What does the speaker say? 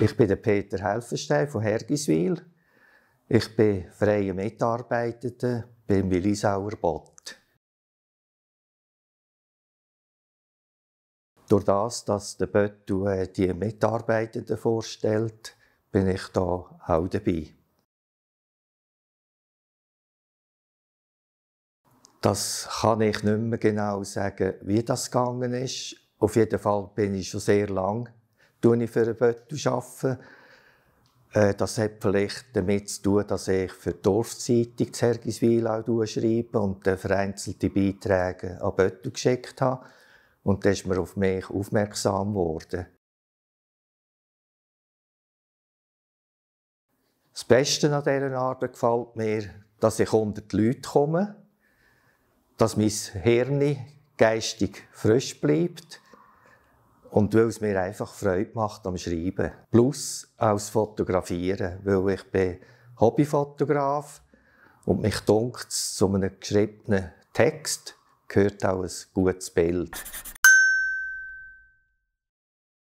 Ich bin der Peter Helfenstein von Hergiswil. Ich bin freier Mitarbeitender beim Willisauer Bot. Durch das, dass der Bot äh, die Mitarbeitenden vorstellt, bin ich da auch dabei. Das kann ich nicht mehr genau sagen, wie das gegangen ist. Auf jeden Fall bin ich schon sehr lange arbeite ich für einen Böttel. arbeiten. Äh, das hat vielleicht damit zu tun, dass ich für die Dorfzeitung Zergiswil auch schreibe und vereinzelte Beiträge an Böttel geschickt habe. Und da ist man auf mich aufmerksam geworden. Das Beste an dieser Arbeit gefällt mir, dass ich unter die Leute komme, dass mein Hirn geistig frisch bleibt, und weil es mir einfach Freude macht am Schreiben. Plus aus Fotografieren, weil ich bin Hobbyfotograf und mich dunkt zu einem geschriebenen Text gehört auch ein gutes Bild.